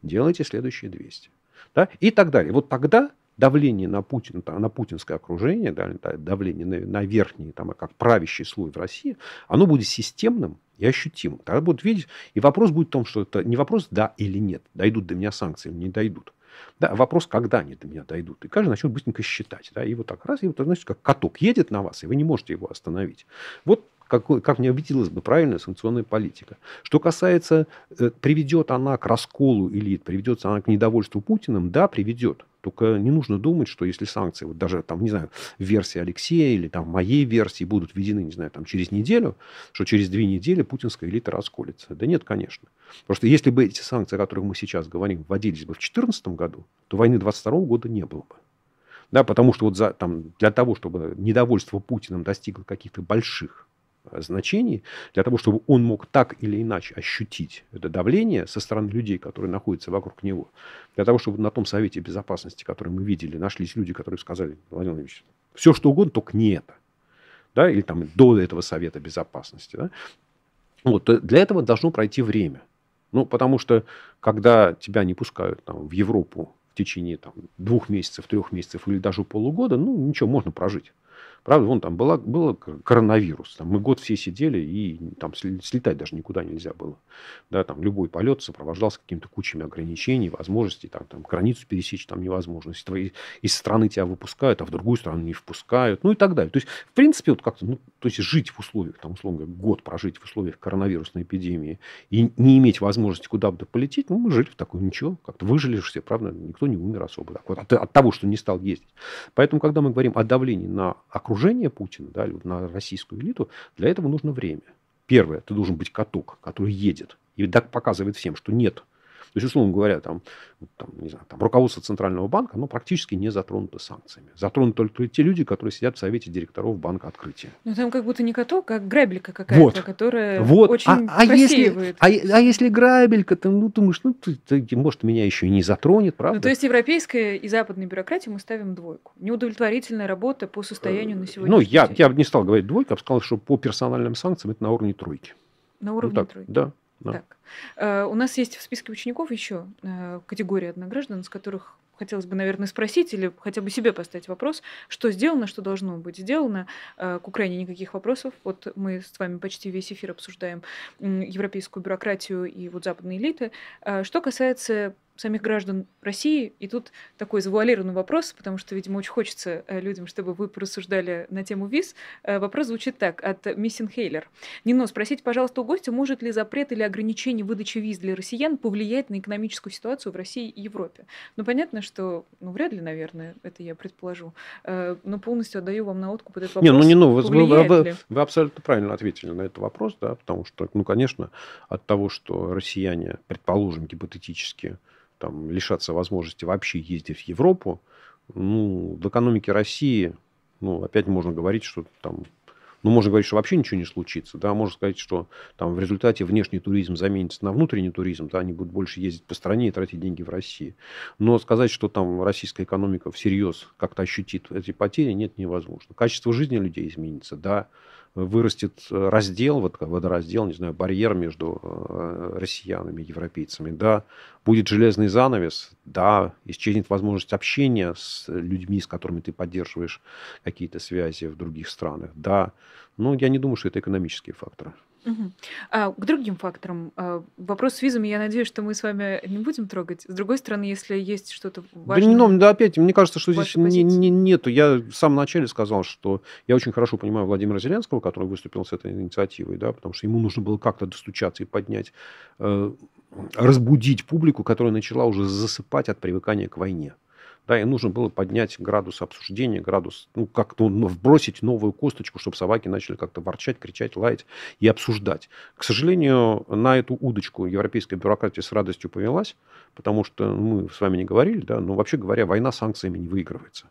делайте следующие 200. Да? И так далее. Вот тогда давление на, Путин, на путинское окружение, давление на, на верхний, там, как правящий слой в России, оно будет системным и ощутимым. Тогда будут видеть, и вопрос будет в том, что это не вопрос «да» или «нет», дойдут до меня санкции или не дойдут. Да, а вопрос, когда они до меня дойдут. И каждый начнет быстренько считать. Да, и вот так раз, и вот, значит, как каток едет на вас, и вы не можете его остановить. Вот как, как мне обиделась бы правильная санкционная политика. Что касается, э, приведет она к расколу элит, приведет она к недовольству Путиным, да, приведет. Только не нужно думать, что если санкции, вот даже там, не знаю, версии Алексея или там моей версии будут введены, не знаю, там через неделю, что через две недели путинская элита расколется. Да нет, конечно. Просто если бы эти санкции, о которых мы сейчас говорим, вводились бы в 2014 году, то войны 22 года не было бы. Да, потому что вот за, там, для того, чтобы недовольство Путиным достигло каких-то больших значений, для того, чтобы он мог так или иначе ощутить это давление со стороны людей, которые находятся вокруг него. Для того, чтобы на том Совете Безопасности, который мы видели, нашлись люди, которые сказали, Владимир Владимирович, все что угодно, только не это. Да, или там до этого Совета Безопасности. Да? Вот, э, для этого должно пройти время. Ну, потому что, когда тебя не пускают там, в Европу в течение там, двух месяцев, трех месяцев или даже полугода, ну, ничего, можно прожить. Правда, вон там была, был коронавирус. Там мы год все сидели, и там слетать даже никуда нельзя было. Да, там любой полет сопровождался какими-то кучами ограничений, возможностей. Там, там границу пересечь там невозможно. Если твои, из страны тебя выпускают, а в другую страну не впускают. Ну и так далее. То есть, в принципе, вот как-то, ну, то есть жить в условиях, там, условно говоря, год прожить в условиях коронавирусной эпидемии и не иметь возможности куда бы полететь, ну, мы жили в такой ничего. Как-то выжили все, правда, никто не умер особо. Так вот, от, от того, что не стал ездить. Поэтому, когда мы говорим о давлении на окружение окружение Путина, да, на российскую элиту, для этого нужно время. Первое, ты должен быть каток, который едет и так показывает всем, что нет то есть, условно говоря, там, там, не знаю, там руководство Центрального банка, оно практически не затронуто санкциями. Затронуты только те люди, которые сидят в Совете директоров Банка Открытия. Ну, там как будто не каток, а грабелька какая-то, вот. которая вот. А, очень а, а Если, а, а если грабелька, то, ну, думаешь, ну, ты, ты, может, меня еще и не затронет, ну, правда? Ну, то есть, европейская и западная бюрократия мы ставим двойку. Неудовлетворительная работа по состоянию на сегодня. Ну, я, я бы не стал говорить двойка, я бы сказал, что по персональным санкциям это на уровне тройки. На ну уровне ну, так, тройки? Да. Да. Так. Э, у нас есть в списке учеников еще э, категория однограждан, с которых хотелось бы, наверное, спросить или хотя бы себе поставить вопрос, что сделано, что должно быть сделано. Э, к Украине никаких вопросов. Вот мы с вами почти весь эфир обсуждаем европейскую бюрократию и вот западные элиты. Что касается самих граждан России. И тут такой завуалированный вопрос, потому что, видимо, очень хочется э, людям, чтобы вы порассуждали на тему виз. Э, вопрос звучит так, от Миссинхейлер. Нино, спросите, пожалуйста, у гостя, может ли запрет или ограничение выдачи виз для россиян повлиять на экономическую ситуацию в России и Европе? Ну, понятно, что, ну, вряд ли, наверное, это я предположу, э, но полностью отдаю вам на откуп этот ну, вопрос. Не, ну, Нино, вы, вы, вы, вы абсолютно правильно ответили на этот вопрос, да, потому что, ну, конечно, от того, что россияне, предположим, гипотетически, там, лишаться возможности вообще ездить в Европу, ну, в экономике России, ну, опять можно говорить, что там ну, можно говорить, что вообще ничего не случится, да, можно сказать, что там в результате внешний туризм заменится на внутренний туризм, да, они будут больше ездить по стране и тратить деньги в России. Но сказать, что там российская экономика всерьез как-то ощутит эти потери, нет, невозможно. Качество жизни людей изменится, да, вырастет э, раздел, вот водораздел, не знаю, барьер между э, россиянами и европейцами, да, будет железный занавес, да, исчезнет возможность общения с людьми, с которыми ты поддерживаешь какие-то связи в других странах, да, но ну, я не думаю, что это экономические факторы. А, к другим факторам. А, вопрос с визами, я надеюсь, что мы с вами не будем трогать. С другой стороны, если есть что-то ну, важное... Да, ну, да опять, мне кажется, что здесь не, не, нету. Я в самом начале сказал, что я очень хорошо понимаю Владимира Зеленского, который выступил с этой инициативой, да, потому что ему нужно было как-то достучаться и поднять, э, разбудить публику, которая начала уже засыпать от привыкания к войне да, и нужно было поднять градус обсуждения, градус, ну, как-то ну, вбросить новую косточку, чтобы собаки начали как-то ворчать, кричать, лаять и обсуждать. К сожалению, на эту удочку европейская бюрократия с радостью повелась, потому что ну, мы с вами не говорили, да, но вообще говоря, война санкциями не выигрывается.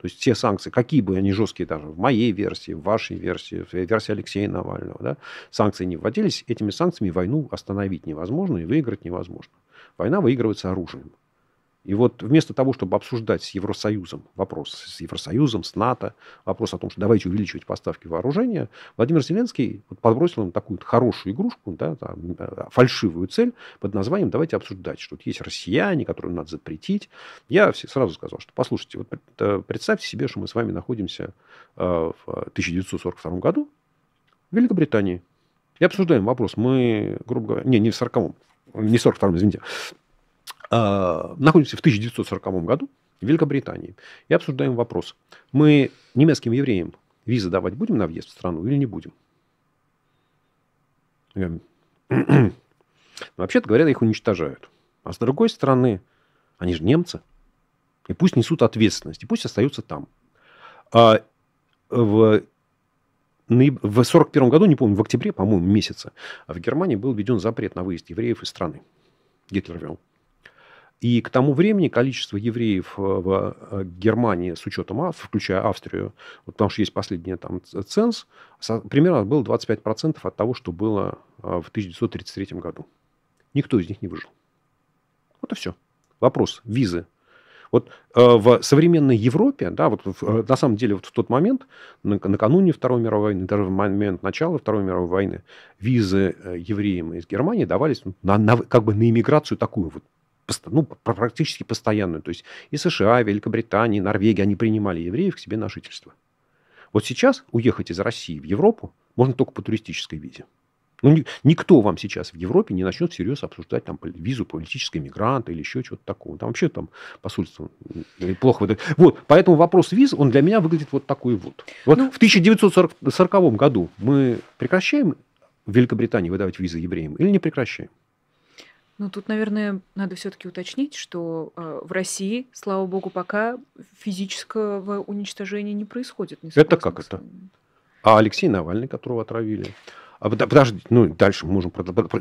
То есть те санкции, какие бы они жесткие даже, в моей версии, в вашей версии, в версии Алексея Навального, да, санкции не вводились, этими санкциями войну остановить невозможно и выиграть невозможно. Война выигрывается оружием. И вот вместо того, чтобы обсуждать с Евросоюзом вопрос, с Евросоюзом, с НАТО, вопрос о том, что давайте увеличивать поставки вооружения, Владимир Зеленский вот подбросил им такую хорошую игрушку, да, там, э, фальшивую цель под названием «давайте обсуждать, что тут есть россияне, которым надо запретить». Я сразу сказал, что послушайте, вот э, представьте себе, что мы с вами находимся э, в 1942 году в Великобритании и обсуждаем вопрос. Мы, грубо говоря, не, не в 40-м, не в 42-м, извините, а, находимся в 1940 году в Великобритании и обсуждаем вопрос. Мы немецким евреям визы давать будем на въезд в страну или не будем? Ну, вообще-то говоря, их уничтожают. А с другой стороны, они же немцы. И пусть несут ответственность, и пусть остаются там. А в в 1941 году, не помню, в октябре, по-моему, месяце, в Германии был введен запрет на выезд евреев из страны. Гитлер вел. И к тому времени количество евреев э, в э, Германии, с учетом, включая Австрию, потому что есть последний там ценз, примерно было 25% от того, что было э, в 1933 году. Никто из них не выжил. Вот и все. Вопрос визы. Вот э, в современной Европе, да, вот в, на самом деле вот в тот момент, накануне Второй мировой войны, даже в момент начала Второй мировой войны, визы евреям из Германии давались ну, на, на, как бы на иммиграцию такую вот ну, практически постоянную. То есть и США, и Великобритания, и Норвегия, они принимали евреев к себе на жительство. Вот сейчас уехать из России в Европу можно только по туристической визе. Ну, никто вам сейчас в Европе не начнет всерьез обсуждать там, визу политического мигранта или еще чего-то такого. Там вообще там посольство плохо выдает. Вот, поэтому вопрос виз, он для меня выглядит вот такой вот. Вот ну, в 1940 году мы прекращаем в Великобритании выдавать визы евреям или не прекращаем? Ну, тут, наверное, надо все-таки уточнить, что э, в России, слава богу, пока физического уничтожения не происходит. это как это? А Алексей Навальный, которого отравили, а, подожди, ну дальше мы можем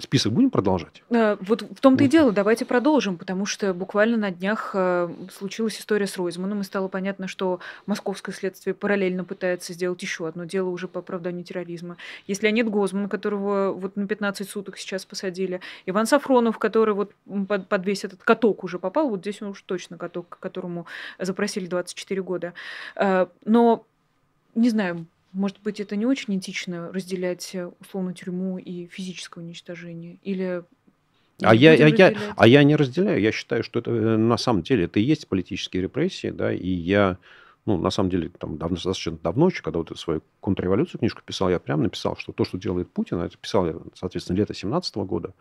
Список будем продолжать? Э, вот в том-то и дело, давайте продолжим, потому что буквально на днях э, случилась история с Ройзманом, и стало понятно, что московское следствие параллельно пытается сделать еще одно дело уже по оправданию терроризма. Есть Леонид Гозман, которого вот на 15 суток сейчас посадили, Иван Сафронов, который вот под, весь этот каток уже попал, вот здесь он уж точно каток, к которому запросили 24 года. Э, но не знаю, может быть, это не очень этично разделять э, условно тюрьму и физическое уничтожение? Или а я, а, я, а я не разделяю. Я считаю, что это э, на самом деле это и есть политические репрессии, да, и я ну, на самом деле, там, давно, достаточно давно еще, когда вот свою контрреволюцию книжку писал, я прям написал, что то, что делает Путин, это писал я, соответственно, лето 17 года,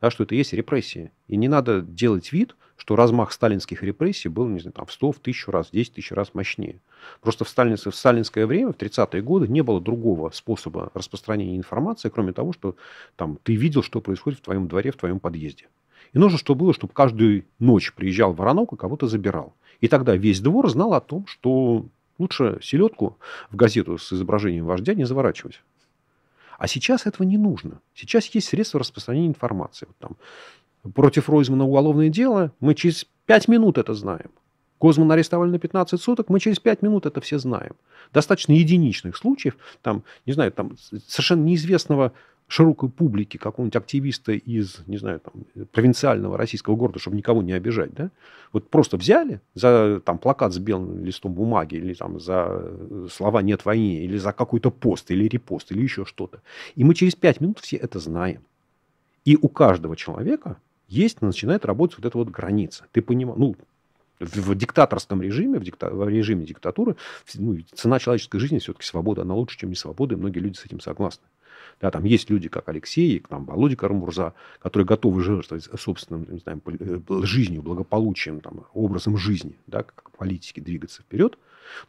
да, что это есть репрессии. И не надо делать вид, что размах сталинских репрессий был, не знаю, там, в 100, в 1000 раз, в 10 тысяч раз мощнее. Просто в, сталин, в сталинское время, в 30-е годы, не было другого способа распространения информации, кроме того, что там, ты видел, что происходит в твоем дворе, в твоем подъезде. И нужно, чтобы было, чтобы каждую ночь приезжал воронок и кого-то забирал. И тогда весь двор знал о том, что лучше селедку в газету с изображением вождя не заворачивать. А сейчас этого не нужно. Сейчас есть средства распространения информации. Вот там, против Ройзмана уголовное дело, мы через 5 минут это знаем. Козман арестовали на 15 суток, мы через 5 минут это все знаем. Достаточно единичных случаев, там, не знаю, там совершенно неизвестного широкой публике, какого-нибудь активиста из, не знаю, там, провинциального российского города, чтобы никого не обижать, да, вот просто взяли за там, плакат с белым листом бумаги или там, за э, слова «нет войны или за какой-то пост, или репост, или еще что-то. И мы через пять минут все это знаем. И у каждого человека есть, начинает работать вот эта вот граница. Ты понимаешь, ну, в, в диктаторском режиме, в, дикта, в режиме диктатуры, ну, цена человеческой жизни все-таки свобода, она лучше, чем не свобода, и многие люди с этим согласны. Да, там есть люди, как Алексей, и, там, Володя Карамурза, которые готовы жертвовать собственным не знаю, э, жизнью, благополучием, там, образом жизни, да, как политики двигаться вперед.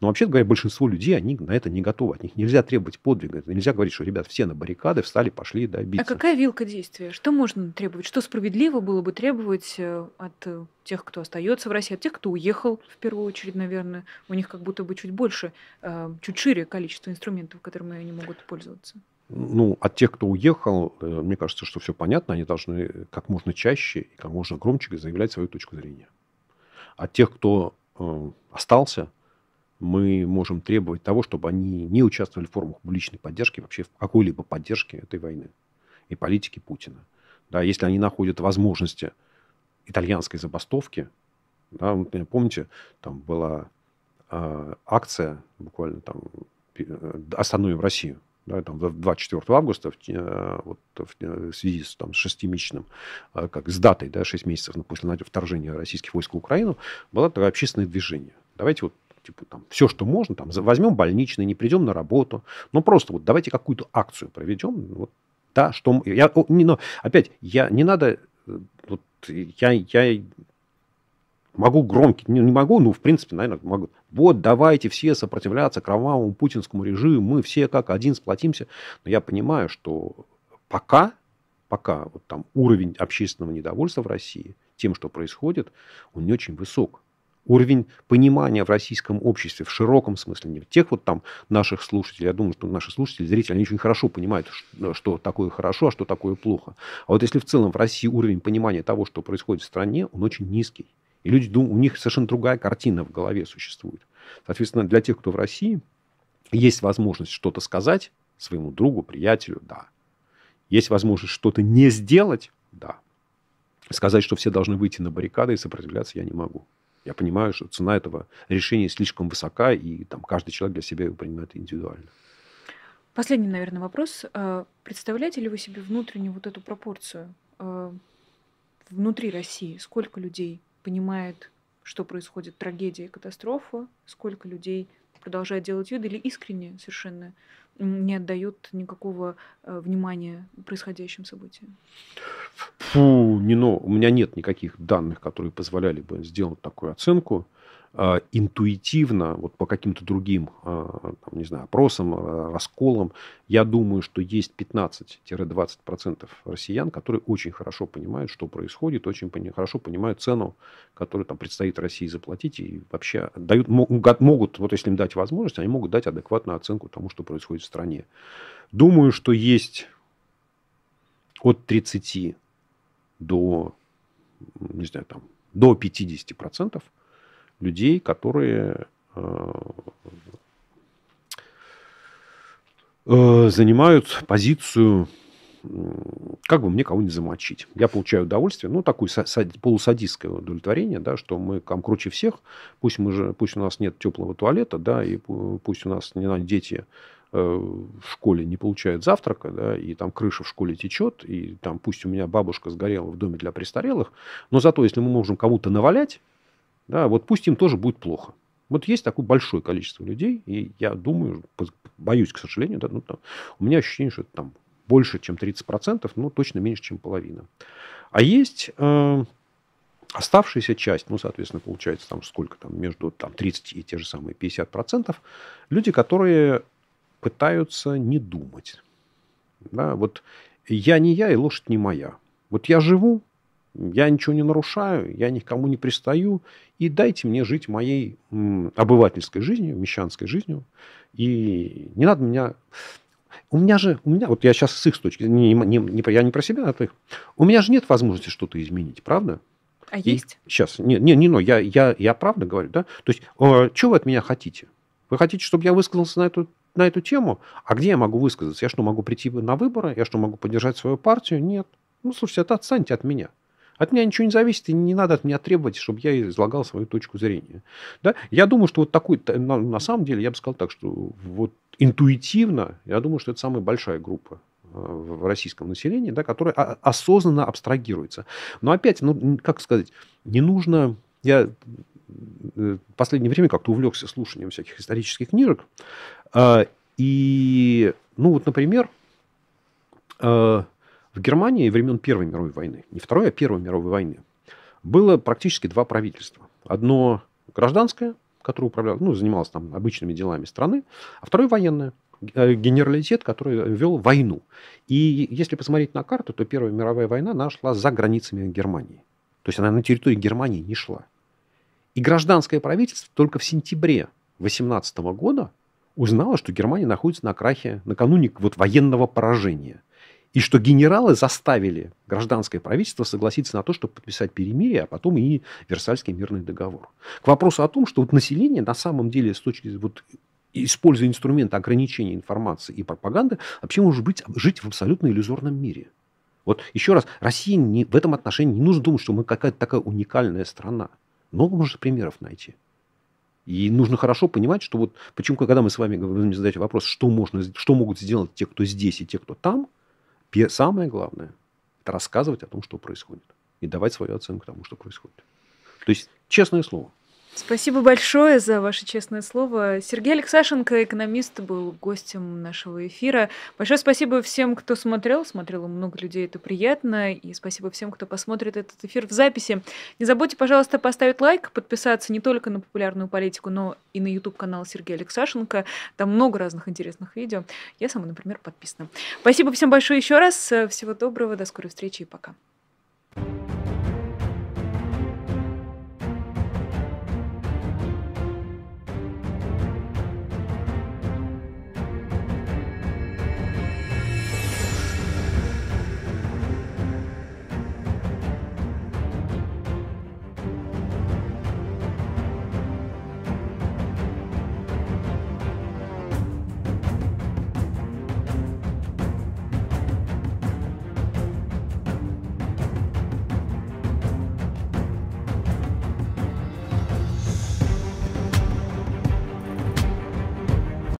Но вообще говоря, большинство людей, они на это не готовы. От них нельзя требовать подвига. Нельзя говорить, что, ребят, все на баррикады, встали, пошли, да, а биться. А какая вилка действия? Что можно требовать? Что справедливо было бы требовать э, от э, тех, кто остается в России, от тех, кто уехал в первую очередь, наверное? У них как будто бы чуть больше, чуть шире количество инструментов, которыми они могут пользоваться ну, от тех, кто уехал, э, мне кажется, что все понятно, они должны э, как можно чаще и как можно громче заявлять свою точку зрения. От тех, кто э, остался, мы можем требовать того, чтобы они не участвовали в формах публичной поддержки, вообще в какой-либо поддержке этой войны и политики Путина. Да, если они находят возможности итальянской забастовки, да, помните, там была э, акция буквально там «Остановим Россию», да, там, 24 августа в, э, вот, э, в связи с там, шестимесячным, э, как с датой, да, 6 месяцев после вторжения российских войск в Украину, было такое общественное движение. Давайте вот типа там все, что можно, там возьмем больничный, не придем на работу, но ну, просто вот давайте какую-то акцию проведем, вот, да, что я, не, но опять я не надо, вот, я, я Могу громкий, не, не могу, ну, в принципе, наверное, могу. Вот, давайте все сопротивляться кровавому путинскому режиму, мы все как один сплотимся. Но я понимаю, что пока, пока вот там уровень общественного недовольства в России тем, что происходит, он не очень высок уровень понимания в российском обществе в широком смысле, не тех вот там наших слушателей, я думаю, что наши слушатели, зрители, они очень хорошо понимают, что такое хорошо, а что такое плохо. А вот если в целом в России уровень понимания того, что происходит в стране, он очень низкий. И люди думают, у них совершенно другая картина в голове существует. Соответственно, для тех, кто в России, есть возможность что-то сказать своему другу, приятелю, да. Есть возможность что-то не сделать, да. Сказать, что все должны выйти на баррикады и сопротивляться я не могу. Я понимаю, что цена этого решения слишком высока, и там каждый человек для себя его принимает индивидуально. Последний, наверное, вопрос. А представляете ли вы себе внутреннюю вот эту пропорцию а, внутри России? Сколько людей понимает, что происходит, трагедия катастрофа, сколько людей продолжает делать вид или искренне совершенно не отдает никакого э, внимания происходящим событиям? Фу, не, но у меня нет никаких данных, которые позволяли бы сделать такую оценку. А, интуитивно, вот по каким-то другим, а, там, не знаю, опросам, а, расколам, я думаю, что есть 15-20% россиян, которые очень хорошо понимают, что происходит, очень пони- хорошо понимают цену, которую там предстоит России заплатить, и вообще дают, могут, могут, вот если им дать возможность, они могут дать адекватную оценку тому, что происходит в стране. Думаю, что есть от 30 до, не знаю, там, до 50 процентов – людей, которые э, э, занимают позицию, как бы мне кого не замочить. Я получаю удовольствие, ну, такое полусадистское удовлетворение, да, что мы там круче всех, пусть, мы же, пусть у нас нет теплого туалета, да, и пусть у нас не надо дети э, в школе не получают завтрака, да, и там крыша в школе течет, и там пусть у меня бабушка сгорела в доме для престарелых, но зато если мы можем кому-то навалять, да, вот пусть им тоже будет плохо. Вот есть такое большое количество людей, и я думаю, боюсь, к сожалению, да, ну, там, у меня ощущение, что это там больше, чем 30%, но точно меньше, чем половина. А есть э, оставшаяся часть, ну, соответственно, получается там сколько там, между там, 30 и те же самые 50%, люди, которые пытаются не думать. Да, вот я не я, и лошадь не моя. Вот я живу, я ничего не нарушаю, я никому не пристаю, и дайте мне жить моей обывательской жизнью, мещанской жизнью, и не надо меня... У меня же, у меня, вот я сейчас с их точки зрения, не, не, не, я не про себя, а от их. У меня же нет возможности что-то изменить, правда? А и есть? Сейчас, не, не, не, но я, я, я правда говорю, да? То есть, э, а, что вы от меня хотите? Вы хотите, чтобы я высказался на эту на эту тему, а где я могу высказаться? Я что, могу прийти на выборы? Я что, могу поддержать свою партию? Нет. Ну, слушайте, это отстаньте от меня. От меня ничего не зависит, и не надо от меня требовать, чтобы я излагал свою точку зрения. Да? Я думаю, что вот такой, на, на самом деле, я бы сказал так, что вот интуитивно, я думаю, что это самая большая группа э, в российском населении, да, которая осознанно абстрагируется. Но опять, ну, как сказать, не нужно... Я э, в последнее время как-то увлекся слушанием всяких исторических книжек. Э, и, ну вот, например, в Германии времен Первой мировой войны, не Второй, а Первой мировой войны, было практически два правительства. Одно гражданское, которое управляло, ну, занималось там обычными делами страны, а второе военное, э, генералитет, который вел войну. И если посмотреть на карту, то Первая мировая война нашла за границами Германии. То есть она на территории Германии не шла. И гражданское правительство только в сентябре 18 года узнало, что Германия находится на крахе накануне вот военного поражения – и что генералы заставили гражданское правительство согласиться на то, чтобы подписать перемирие, а потом и Версальский мирный договор. К вопросу о том, что вот население на самом деле с точки вот, используя инструменты ограничения информации и пропаганды, вообще может быть, жить в абсолютно иллюзорном мире. Вот еще раз, России не, в этом отношении не нужно думать, что мы какая-то такая уникальная страна. Много можно примеров найти. И нужно хорошо понимать, что вот почему, когда мы с вами задаете вопрос, что, можно, что могут сделать те, кто здесь и те, кто там – самое главное – это рассказывать о том, что происходит, и давать свою оценку тому, что происходит. То есть, честное слово, Спасибо большое за ваше честное слово. Сергей Алексашенко, экономист, был гостем нашего эфира. Большое спасибо всем, кто смотрел. Смотрело много людей, это приятно. И спасибо всем, кто посмотрит этот эфир в записи. Не забудьте, пожалуйста, поставить лайк, подписаться не только на популярную политику, но и на YouTube-канал Сергея Алексашенко. Там много разных интересных видео. Я сама, например, подписана. Спасибо всем большое еще раз. Всего доброго, до скорой встречи и пока.